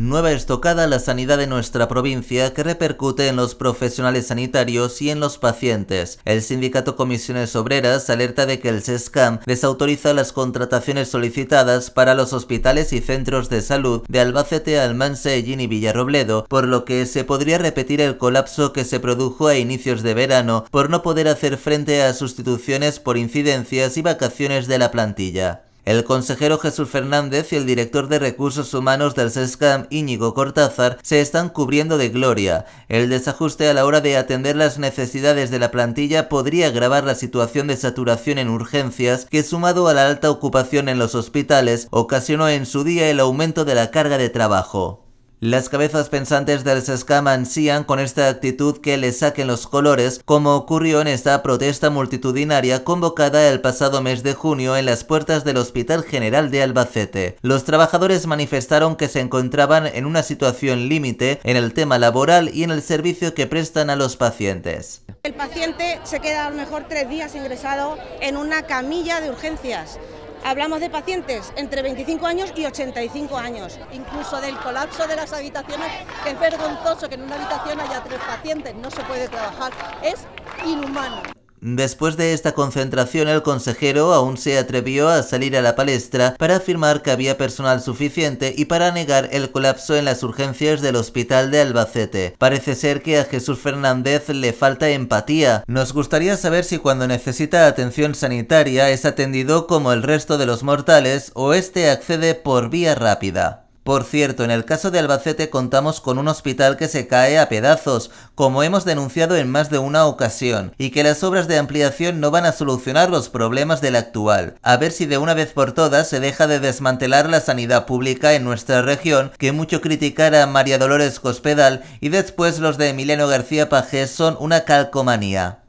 Nueva estocada a la sanidad de nuestra provincia que repercute en los profesionales sanitarios y en los pacientes. El sindicato Comisiones Obreras alerta de que el SESCAM desautoriza las contrataciones solicitadas para los hospitales y centros de salud de Albacete, Almansa, Ellín y Villarrobledo, por lo que se podría repetir el colapso que se produjo a inicios de verano por no poder hacer frente a sustituciones por incidencias y vacaciones de la plantilla. El consejero Jesús Fernández y el director de Recursos Humanos del SESCAM, Íñigo Cortázar, se están cubriendo de gloria. El desajuste a la hora de atender las necesidades de la plantilla podría agravar la situación de saturación en urgencias que, sumado a la alta ocupación en los hospitales, ocasionó en su día el aumento de la carga de trabajo. Las cabezas pensantes del SESCAM ansían con esta actitud que le saquen los colores, como ocurrió en esta protesta multitudinaria convocada el pasado mes de junio en las puertas del Hospital General de Albacete. Los trabajadores manifestaron que se encontraban en una situación límite en el tema laboral y en el servicio que prestan a los pacientes. El paciente se queda a lo mejor tres días ingresado en una camilla de urgencias Hablamos de pacientes entre 25 años y 85 años. Incluso del colapso de las habitaciones, que es vergonzoso que en una habitación haya tres pacientes, no se puede trabajar, es inhumano. Después de esta concentración, el consejero aún se atrevió a salir a la palestra para afirmar que había personal suficiente y para negar el colapso en las urgencias del hospital de Albacete. Parece ser que a Jesús Fernández le falta empatía. Nos gustaría saber si cuando necesita atención sanitaria es atendido como el resto de los mortales o este accede por vía rápida. Por cierto, en el caso de Albacete contamos con un hospital que se cae a pedazos, como hemos denunciado en más de una ocasión, y que las obras de ampliación no van a solucionar los problemas del actual. A ver si de una vez por todas se deja de desmantelar la sanidad pública en nuestra región, que mucho criticar a María Dolores Cospedal y después los de Emiliano García Pajés son una calcomanía.